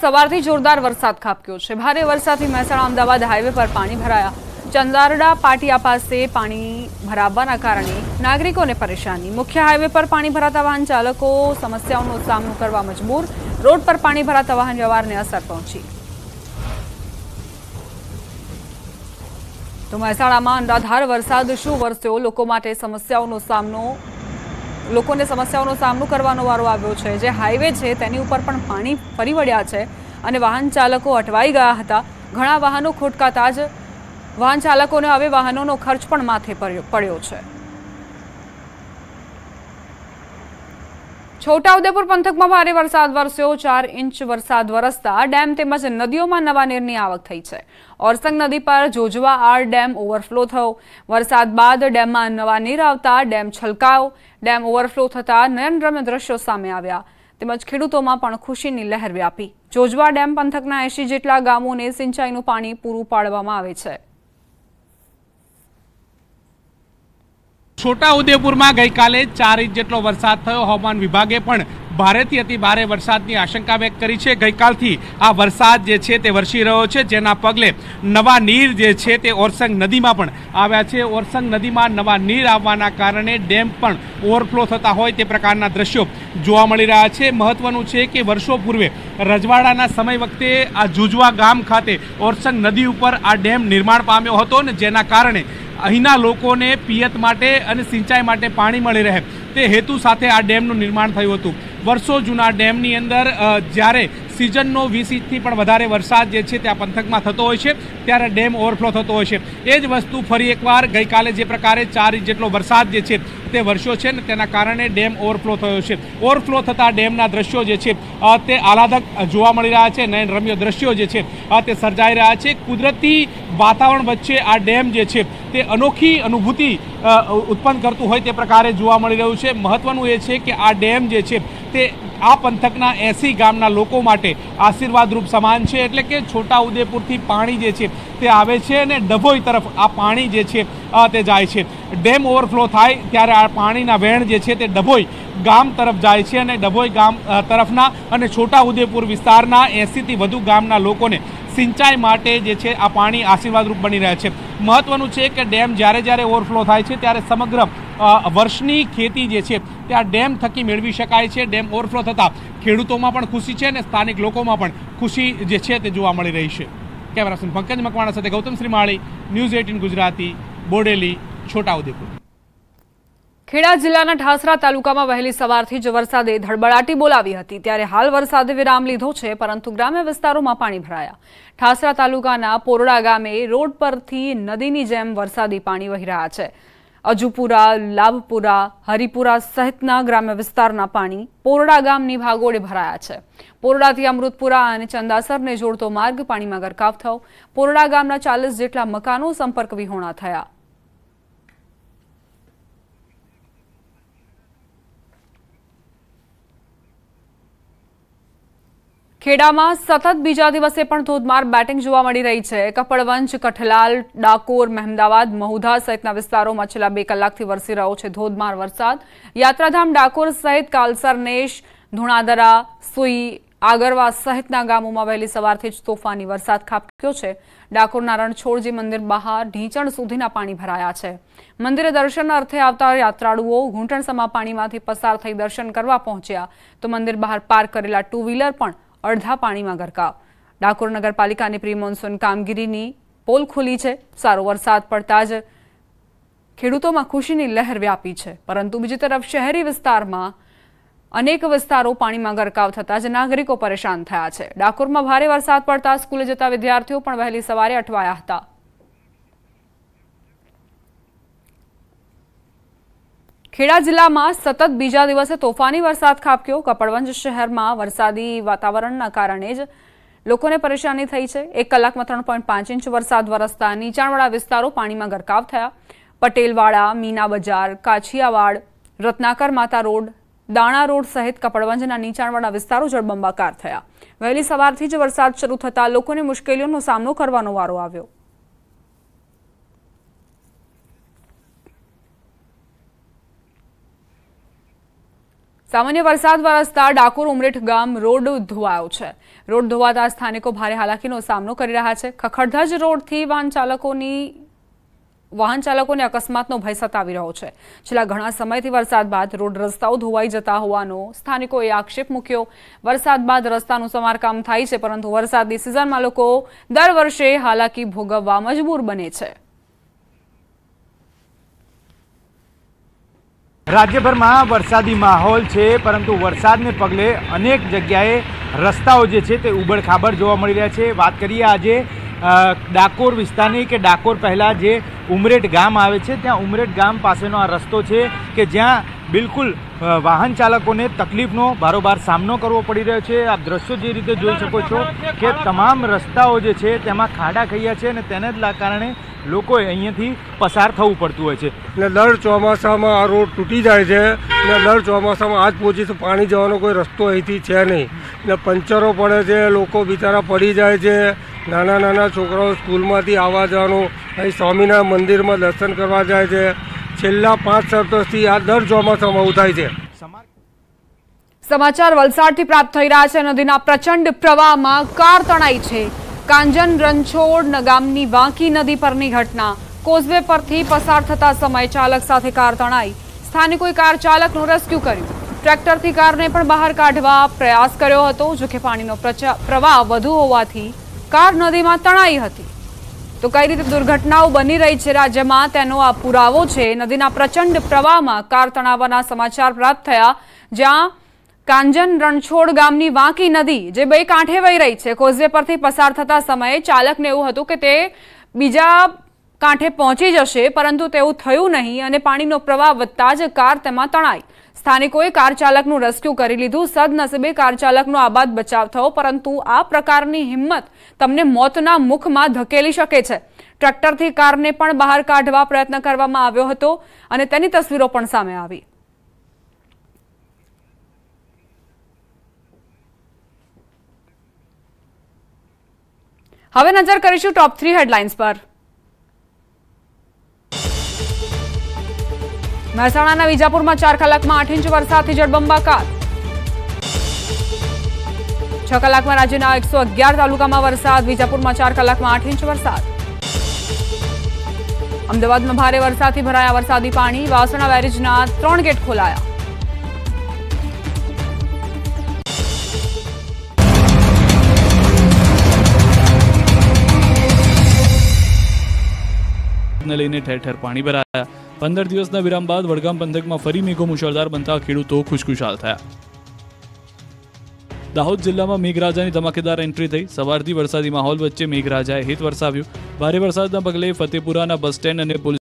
સવારથી જોરદાર વરસાદ ખાબક્યો છે ભારે વરસાદથી મહેસાણા અમદાવાદ હાઈવે પર પાણી ભરાયા ચંદારડા પાટિયા પાસે પાણી ભરાવાના કારણે નાગરિકોને પરેશાની મુખ્ય હાઈવે પર પાણી ભરાતા વાહન ચાલકો સમસ્યાઓનો સામનો કરવા મજબૂર રોડ પર પાણી ભરાતા વાહન વ્યવહારને અસર પહોંચી તો મહેસાણામાં અનરાધાર વરસાદ શું વરસ્યો લોકો માટે સમસ્યાઓનો સામનો લોકોને સમસ્યાઓનો સામનો કરવાનો વારો આવ્યો છે જે હાઈવે છે તેની ઉપર પણ પાણી ફરી વળ્યા છે અને વાહન ચાલકો અટવાઈ ગયા હતા ઘણા વાહનો ખોટકાતા જ વાહન ચાલકોને હવે વાહનોનો ખર્ચ પણ માથે પડ્યો છે છોટાઉદેપુર પંથકમાં ભારે વરસાદ વરસ્યો ચાર ઇંચ વરસાદ વરસતા ડેમ તેમજ નદીઓમાં નવા નીરની આવક થઈ છે ઓરસંગ નદી પર જોજવા આર ડેમ ઓવરફ્લો થયો વરસાદ બાદ ડેમમાં નવા નીર આવતા ડેમ છલકાયો ડેમ ઓવરફ્લો થતા નયનરમ્ય દ્રશ્યો સામે આવ્યા તેમજ ખેડૂતોમાં પણ ખુશીની લહેર વ્યાપી જોજવા ડેમ પંથકના એંશી જેટલા ગામોને સિંચાઈનું પાણી પૂરું પાડવામાં આવે છે છોટાઉદેપુરમાં ગઈકાલે ચાર ઇંચ જેટલો વરસાદ થયો હવામાન વિભાગે પણ ભારેથી અતિ ભારે વરસાદની આશંકા વ્યક્ત કરી છે ગઈકાલથી આ વરસાદ જે છે તે વરસી રહ્યો છે જેના પગલે નવા નીર જે છે તે ઓરસંગ નદીમાં પણ આવ્યા છે ઓરસંગ નદીમાં નવા નીર આવવાના કારણે ડેમ પણ ઓવરફ્લો થતા હોય તે પ્રકારના દ્રશ્યો જોવા મળી રહ્યા છે મહત્વનું છે કે વર્ષો પૂર્વે રજવાડાના સમય વખતે આ જુજવા ગામ ખાતે ઓરસંગ નદી ઉપર આ ડેમ નિર્માણ પામ્યો હતો ને જેના કારણે અહીંના લોકોને પિયત માટે અને સિંચાઈ માટે પાણી મળી રહે તે હેતુ સાથે આ ડેમનું નિર્માણ થયું હતું વર્ષો જૂના ડેમની અંદર જ્યારે સિઝનનો વીસ ઇંચથી પણ વધારે વરસાદ જે છે ત્યાં પંથકમાં થતો હોય છે ત્યારે ડેમ ઓવરફ્લો થતો હોય છે એ જ વસ્તુ ફરી એકવાર ગઈકાલે જે પ્રકારે ચાર ઇંચ જેટલો વરસાદ જે છે તે વર્ષો છે ને તેના કારણે ડેમ ઓવરફ્લો થયો છે ઓવરફ્લો થતા ડેમના દ્રશ્યો જે છે તે આહલાદક જોવા મળી રહ્યા છે નયન રમ્ય દ્રશ્યો જે છે તે સર્જાઈ રહ્યા છે કુદરતી વાતાવરણ વચ્ચે આ ડેમ જે છે તે અનોખી અનુભૂતિ ઉત્પન્ન કરતું હોય તે પ્રકારે જોવા મળી રહ્યું છે મહત્વનું એ છે કે આ ડેમ જે છે તે આ પંથકના એસી ગામના લોકો માટે આશીર્વાદરૂપ સમાન છે એટલે કે છોટા ઉદેપુરથી પાણી જે છે તે આવે છે અને ડભોઈ તરફ આ પાણી જે છે તે જાય છે ડેમ ઓવરફ્લો થાય ત્યારે આ પાણીના વહેણ જે છે તે ડભોઈ ગામ તરફ જાય છે અને ડભોઈ ગામ તરફના અને છોટાઉદેપુર વિસ્તારના એંસીથી વધુ ગામના લોકોને સિંચાઈ માટે જે છે આ પાણી આશીર્વાદરૂપ બની રહ્યા છે મહત્વનું છે કે ડેમ જ્યારે જ્યારે ઓવરફ્લો થાય છે ત્યારે સમગ્ર વર્ષની ખેતી જે છે તે આ ડેમ થકી મેળવી શકાય છે ડેમ ઓવરફ્લો થતાં ખેડૂતોમાં પણ ખુશી છે અને સ્થાનિક લોકોમાં પણ ખુશી જે છે તે જોવા મળી રહી છે કેમેરાસન પંકજ મકવાણા સાથે ગૌતમ શ્રીમાળી ન્યૂઝ એટીન ગુજરાતી બોડેલી છોટાઉદેપુર ખેડા જિલ્લાના ઠાસરા તાલુકામાં વહેલી સવારથી જ વરસાદે ધડબડાટી બોલાવી હતી ત્યારે હાલ વરસાદે વિરામ લીધો છે પરંતુ ગ્રામ્ય વિસ્તારોમાં પાણી ભરાયા ઠાસરા તાલુકાના પોરડા ગામે રોડ પરથી નદીની જેમ વરસાદી પાણી વહી રહ્યા છે અજુપુરા લાભપુરા હરિપુરા સહિતના ગ્રામ્ય વિસ્તારના પાણી પોરડા ગામની ભાગોળે ભરાયા છે પોરડાથી અમૃતપુરા અને ચંદાસરને જોડતો માર્ગ પાણીમાં ગરકાવ થયો પોરડા ગામના ચાલીસ જેટલા મકાનો સંપર્ક વિહોણા થયા ખેડામાં સતત બીજા દિવસે પણ ધોધમાર બેટિંગ જોવા મળી રહી છે કપડવંજ કઠલાલ ડાકોર મહેમદાવાદ મહુધા સહિતના વિસ્તારોમાં છેલ્લા બે કલાકથી વરસી રહ્યો છે ધોધમાર વરસાદ યાત્રાધામ ડાકોર સહિત કાલસર નેશ ધુણાદરા સુઈ આગરવા સહિતના ગામોમાં વહેલી સવારથી જ તોફાની વરસાદ ખાબક્યો છે ડાકોરના રણછોડજી મંદિર બહાર ઢીંચણ સુધીના પાણી ભરાયા છે મંદિરે દર્શન અર્થે આવતા યાત્રાળુઓ ઘૂંટણસમા પાણીમાંથી પસાર થઈ દર્શન કરવા પહોંચ્યા તો મંદિર બહાર પાર્ક કરેલા ટુ વ્હીલર પણ અડધા પાણીમાં ગરકાવ ડાકોર નગરપાલિકાની પ્રી મોન્સૂન કામગીરીની પોલ ખુલી છે સારો વરસાદ પડતા જ ખેડૂતોમાં ખુશીની લહેર વ્યાપી છે પરંતુ બીજી તરફ શહેરી વિસ્તારમાં અનેક વિસ્તારો પાણીમાં ગરકાવ થતાં જ નાગરિકો પરેશાન થયા છે ડાકોરમાં ભારે વરસાદ પડતા સ્કૂલે જતા વિદ્યાર્થીઓ પણ વહેલી સવારે અટવાયા હતા ખેડા જિલ્લામાં સતત બીજા દિવસે તોફાની વરસાદ ખાબક્યો કપડવંજ શહેરમાં વરસાદી વાતાવરણના કારણે જ લોકોને પરેશાની થઈ છે એક કલાકમાં ત્રણ પોઈન્ટ પાંચ ઇંચ વરસાદ વરસતા નીચાણવાળા વિસ્તારો પાણીમાં ગરકાવ થયા પટેલવાડા મીના બજાર કાછિયાવાડ રત્નાકર માતા રોડ દાણા રોડ સહિત કપડવંજના નીચાણવાળા વિસ્તારો જળબંબાકાર થયા વહેલી સવારથી જ વરસાદ શરૂ થતાં લોકોને મુશ્કેલીઓનો સામનો કરવાનો વારો આવ્યો સામાન્ય વરસાદ વરસતા ડાકોર ઉમરેઠ ગામ રોડ ધોવાયો છે રોડ ધોવાતા સ્થાનિકો ભારે હાલાકીનો સામનો કરી રહ્યા છે ખખડધજ રોડથી વાહન ચાલકોની વાહન ચાલકોને અકસ્માતનો ભય સતાવી રહ્યો છે છેલ્લા ઘણા સમયથી વરસાદ બાદ રોડ રસ્તાઓ ધોવાઈ જતા હોવાનો સ્થાનિકોએ આક્ષેપ મૂક્યો વરસાદ બાદ રસ્તાનું સમારકામ થાય છે પરંતુ વરસાદની સિઝનમાં લોકો દર વર્ષે હાલાકી ભોગવવા મજબૂર બને છે રાજ્યભરમાં વરસાદી માહોલ છે પરંતુ વરસાદને પગલે અનેક જગ્યાએ રસ્તાઓ જે છે તે ઉબડખાબડ જોવા મળી રહ્યા છે વાત કરીએ આજે ડાકોર વિસ્તારની કે ડાકોર પહેલાં જે ઉમરેટ ગામ આવે છે ત્યાં ઉમરેટ ગામ પાસેનો આ રસ્તો છે કે જ્યાં બિલકુલ વાહન ચાલકોને તકલીફનો બારોબાર સામનો કરવો પડી રહ્યો છે આપ દ્રશ્યો જે રીતે જોઈ શકો છો કે તમામ રસ્તાઓ જે છે તેમાં ખાડા ખૈયા છે અને તેને જ કારણે લોકોએ અહીંયાથી પસાર થવું પડતું હોય છે ને દર ચોમાસામાં આ રોડ તૂટી જાય છે ને દર ચોમાસામાં આજ પહોંચી પાણી જવાનો કોઈ રસ્તો અહીંથી છે નહીં ને પંચરો પડે છે લોકો બિચારા પડી જાય છે નાના નાના છોકરાઓ સ્કૂલમાંથી આવવા જવાનું અહીં સ્વામિનારાયણ મંદિરમાં દર્શન કરવા જાય છે છેલ્લા પાંચ વર્ષથી આ દર ચોમાસામાં આવું થાય છે સમાચાર વલસાડથી પ્રાપ્ત થઈ રહ્યા છે નદીના પ્રચંડ પ્રવાહમાં કાર તણાઈ છે કાંજન રણછોડ ગામની વાંકી નદી પરની ઘટના કોઝવે પરથી પસાર થતા સમય ચાલક સાથે કાર તણાઈ સ્થાનિકોએ કાર ચાલકનું રેસ્ક્યુ કર્યું ટ્રેક્ટરથી કારને પણ બહાર કાઢવા પ્રયાસ કર્યો હતો જોકે પાણીનો પ્રવાહ વધુ હોવાથી કાર નદીમાં તણાઈ હતી તો કઈ રીતે દુર્ઘટનાઓ બની રહી છે રાજ્યમાં તેનો આ પુરાવો છે નદીના પ્રચંડ પ્રવાહમાં કાર તણાવવાના સમાચાર પ્રાપ્ત થયા જ્યાં કાંજન રણછોડ ગામની વાંકી નદી જે બે કાંઠે વહી રહી છે કોઝવે પરથી પસાર થતા સમયે ચાલકને એવું હતું કે તે બીજા કાંઠે પહોંચી જશે પરંતુ તેવું થયું નહીં અને પાણીનો પ્રવાહ વધતા જ કાર તેમાં તણાઈ સ્થાનિકોએ કાર ચાલકનું રેસ્ક્યુ કરી લીધું સદનસીબે કાર ચાલકનો આબાદ બચાવ થયો પરંતુ આ પ્રકારની હિંમત તમને મોતના મુખમાં ધકેલી શકે છે ટ્રેક્ટરથી કારને પણ બહાર કાઢવા પ્રયત્ન કરવામાં આવ્યો હતો અને તેની તસવીરો પણ સામે આવી હવે નજર કરીશું ટોપ થ્રી હેડલાઇન્સ પર મહેસાણા ના મહેસાણાના વિજાપુરમાં ચાર માં આઠ ઇંચ વરસાદ થી જળબંબાકાર છ રાજ્ય ના એકસો અગિયાર માં વરસાદ વિજાપુર વિજાપુરમાં ચાર માં આઠ ઇંચ વરસાદ અમદાવાદમાં ભારે વરસાદથી ભરાયા વરસાદી પાણી વાસણા બેરેજના ત્રણ ગેટ ખોલાયા લઈને ઠેર ઠેર पानी भराया પંદર દિવસના વિરામ બાદ વડગામ પંથકમાં ફરી મેઘો મુશળધાર બનતા ખેડૂતો ખુશખુશાલ થયા દાહોદ જિલ્લામાં મેઘરાજાની ધમાકેદાર એન્ટ્રી થઈ સવારથી વરસાદી માહોલ વચ્ચે મેઘરાજાએ હિત વરસાવ્યું ભારે વરસાદના પગલે ફતેપુરાના બસ સ્ટેન્ડ અને પોલીસ